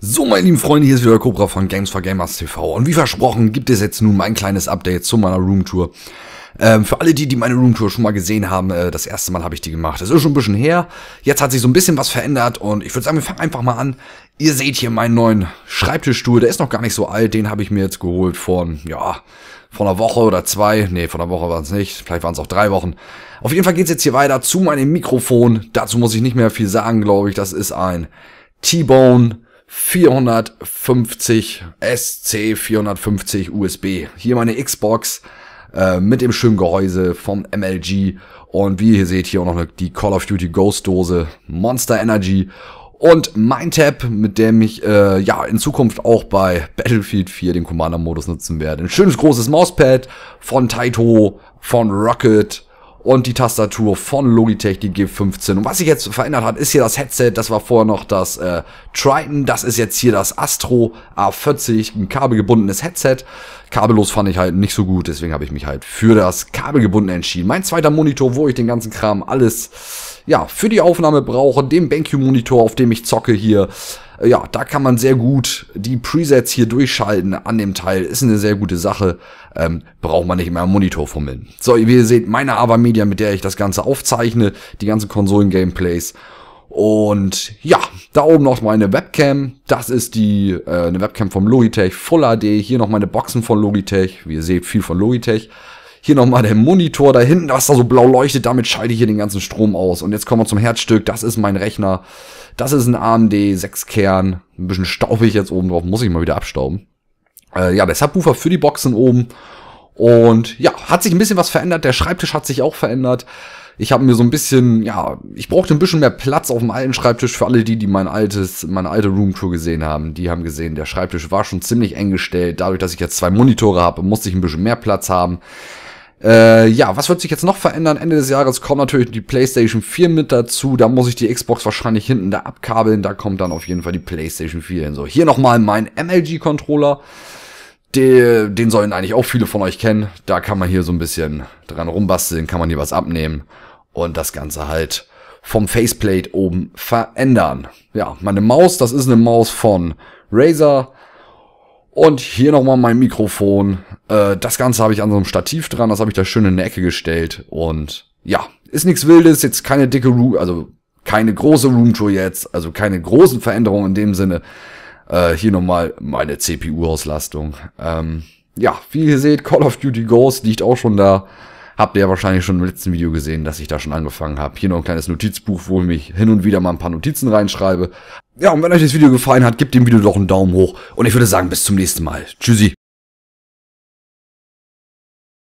So, meine lieben Freunde, hier ist wieder Cobra von Games for Gamers TV. Und wie versprochen, gibt es jetzt nun mein kleines Update zu meiner Roomtour. Ähm, für alle die, die meine Roomtour schon mal gesehen haben, äh, das erste Mal habe ich die gemacht. Das ist schon ein bisschen her. Jetzt hat sich so ein bisschen was verändert und ich würde sagen, wir fangen einfach mal an. Ihr seht hier meinen neuen Schreibtischstuhl, der ist noch gar nicht so alt, den habe ich mir jetzt geholt von, ja, vor einer Woche oder zwei, nee, vor einer Woche waren es nicht, vielleicht waren es auch drei Wochen. Auf jeden Fall geht's jetzt hier weiter zu meinem Mikrofon. Dazu muss ich nicht mehr viel sagen, glaube ich. Das ist ein T-Bone 450 SC 450 USB. Hier meine Xbox äh, mit dem schönen Gehäuse vom MLG. Und wie ihr seht, hier auch noch die Call of Duty Ghost Dose, Monster Energy und mein Tab, mit dem ich äh, ja in Zukunft auch bei Battlefield 4 den Commander-Modus nutzen werde. Ein schönes großes Mauspad von Taito, von Rocket und die Tastatur von Logitech, die G15. Und was sich jetzt verändert hat, ist hier das Headset. Das war vorher noch das äh, Triton. Das ist jetzt hier das Astro A40, ein kabelgebundenes Headset. Kabellos fand ich halt nicht so gut, deswegen habe ich mich halt für das kabelgebundene entschieden. Mein zweiter Monitor, wo ich den ganzen Kram alles ja, für die Aufnahme brauche, dem BenQ-Monitor, auf dem ich zocke hier, äh, ja, da kann man sehr gut die Presets hier durchschalten an dem Teil. Ist eine sehr gute Sache. Ähm, braucht man nicht mehr am Monitor fummeln. So, wie ihr seht, meine Ava Media, mit der ich das Ganze aufzeichne, die ganzen Konsolen-Gameplays. Und ja, da oben noch meine Webcam. Das ist die äh, eine Webcam vom Logitech Full HD. Hier noch meine Boxen von Logitech. Wie ihr seht, viel von Logitech. Hier nochmal der Monitor da hinten, was da so blau leuchtet, damit schalte ich hier den ganzen Strom aus. Und jetzt kommen wir zum Herzstück, das ist mein Rechner. Das ist ein AMD, 6 Kern, ein bisschen ich jetzt oben drauf, muss ich mal wieder abstauben. Äh, ja, der Subwoofer für die Boxen oben. Und ja, hat sich ein bisschen was verändert, der Schreibtisch hat sich auch verändert. Ich habe mir so ein bisschen, ja, ich brauchte ein bisschen mehr Platz auf dem alten Schreibtisch für alle die, die mein altes, meine alte Roomtour gesehen haben. Die haben gesehen, der Schreibtisch war schon ziemlich eng gestellt. Dadurch, dass ich jetzt zwei Monitore habe, musste ich ein bisschen mehr Platz haben. Äh, ja, was wird sich jetzt noch verändern? Ende des Jahres kommt natürlich die PlayStation 4 mit dazu. Da muss ich die Xbox wahrscheinlich hinten da abkabeln. Da kommt dann auf jeden Fall die PlayStation 4 hin. So, hier nochmal mein MLG-Controller. Den sollen eigentlich auch viele von euch kennen. Da kann man hier so ein bisschen dran rumbasteln, kann man hier was abnehmen und das Ganze halt vom Faceplate oben verändern. Ja, meine Maus, das ist eine Maus von Razer. Und hier nochmal mein Mikrofon. Äh, das Ganze habe ich an so einem Stativ dran. Das habe ich da schön in eine Ecke gestellt. Und ja, ist nichts Wildes. Jetzt keine dicke Room, also keine große Roomtour jetzt. Also keine großen Veränderungen in dem Sinne. Äh, hier nochmal meine CPU-Auslastung. Ähm, ja, wie ihr seht, Call of Duty Ghost liegt auch schon da. Habt ihr ja wahrscheinlich schon im letzten Video gesehen, dass ich da schon angefangen habe. Hier noch ein kleines Notizbuch, wo ich mich hin und wieder mal ein paar Notizen reinschreibe. Ja, und wenn euch das Video gefallen hat, gebt dem Video doch einen Daumen hoch. Und ich würde sagen, bis zum nächsten Mal. Tschüssi.